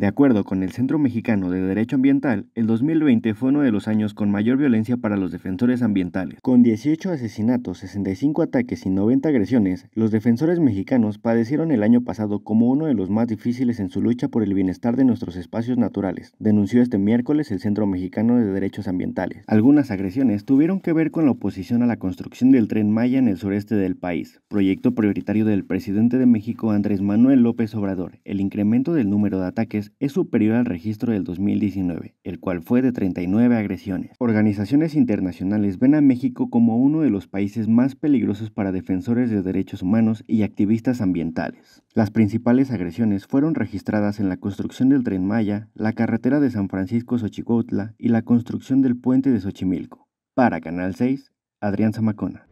De acuerdo con el Centro Mexicano de Derecho Ambiental, el 2020 fue uno de los años con mayor violencia para los defensores ambientales. Con 18 asesinatos, 65 ataques y 90 agresiones, los defensores mexicanos padecieron el año pasado como uno de los más difíciles en su lucha por el bienestar de nuestros espacios naturales, denunció este miércoles el Centro Mexicano de Derechos Ambientales. Algunas agresiones tuvieron que ver con la oposición a la construcción del tren Maya en el sureste del país, proyecto prioritario del presidente de México Andrés Manuel López Obrador, el incremento del número de ataques es superior al registro del 2019, el cual fue de 39 agresiones. Organizaciones internacionales ven a México como uno de los países más peligrosos para defensores de derechos humanos y activistas ambientales. Las principales agresiones fueron registradas en la construcción del tren Maya, la carretera de San francisco xochicotla y la construcción del puente de Xochimilco. Para Canal 6, Adrián Zamacona.